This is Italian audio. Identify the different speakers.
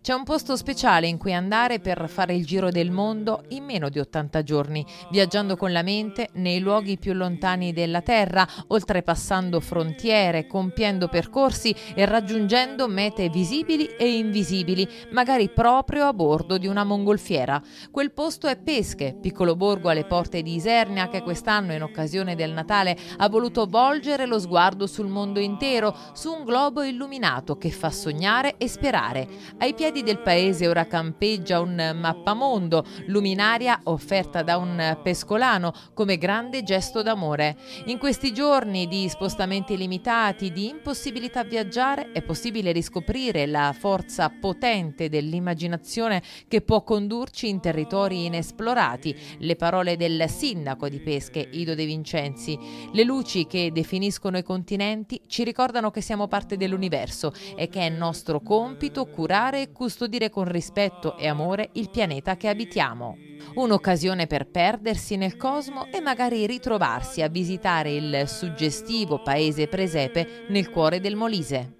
Speaker 1: C'è un posto speciale in cui andare per fare il giro del mondo in meno di 80 giorni, viaggiando con la mente nei luoghi più lontani della Terra, oltrepassando frontiere, compiendo percorsi e raggiungendo mete visibili e invisibili, magari proprio a bordo di una mongolfiera. Quel posto è Pesche, piccolo borgo alle porte di Isernia che quest'anno in occasione del Natale ha voluto volgere lo sguardo sul mondo intero, su un globo illuminato che fa sognare e sperare. Ai piedi piedi del paese ora campeggia un mappamondo, luminaria offerta da un pescolano come grande gesto d'amore. In questi giorni di spostamenti limitati, di impossibilità a viaggiare, è possibile riscoprire la forza potente dell'immaginazione che può condurci in territori inesplorati. Le parole del sindaco di Pesche, Ido De Vincenzi. Le luci che definiscono i continenti ci ricordano che siamo parte dell'universo e che è nostro compito curare e custodire con rispetto e amore il pianeta che abitiamo. Un'occasione per perdersi nel cosmo e magari ritrovarsi a visitare il suggestivo paese presepe nel cuore del Molise.